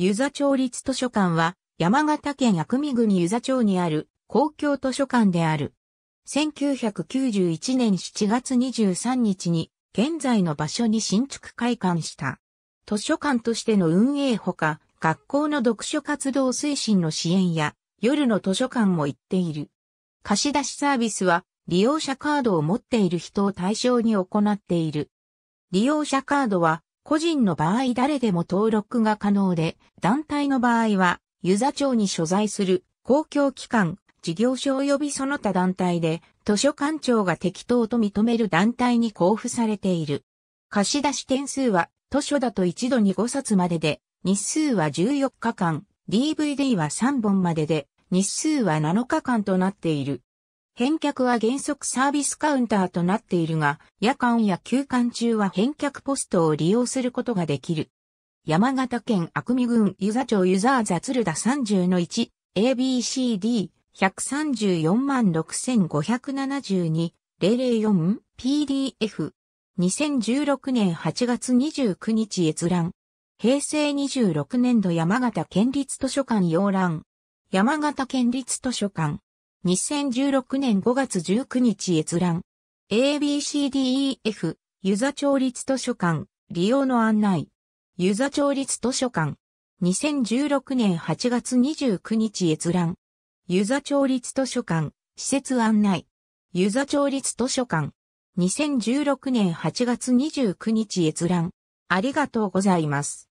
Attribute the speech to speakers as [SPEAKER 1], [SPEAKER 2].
[SPEAKER 1] 湯座町立図書館は、山形県薬見郡湯座町にある公共図書館である。1991年7月23日に、現在の場所に新築開館した。図書館としての運営ほか、学校の読書活動推進の支援や、夜の図書館も行っている。貸し出しサービスは、利用者カードを持っている人を対象に行っている。利用者カードは、個人の場合誰でも登録が可能で、団体の場合は、ユザ庁に所在する公共機関、事業所及びその他団体で、図書館長が適当と認める団体に交付されている。貸し出し点数は、図書だと一度に5冊までで、日数は14日間、DVD は3本までで、日数は7日間となっている。返却は原則サービスカウンターとなっているが、夜間や休館中は返却ポストを利用することができる。山形県悪見郡湯沢町湯沢ザツ田ダ30の 1ABCD 134万 6572-004PDF 2016年8月29日閲覧平成26年度山形県立図書館要覧山形県立図書館2016年5月19日閲覧。ABCDEF、ユザ町立図書館、利用の案内。ユザ町立図書館。2016年8月29日閲覧。ユザ町立図書館、施設案内。ユザ町立図書館。2016年8月29日閲覧。ありがとうございます。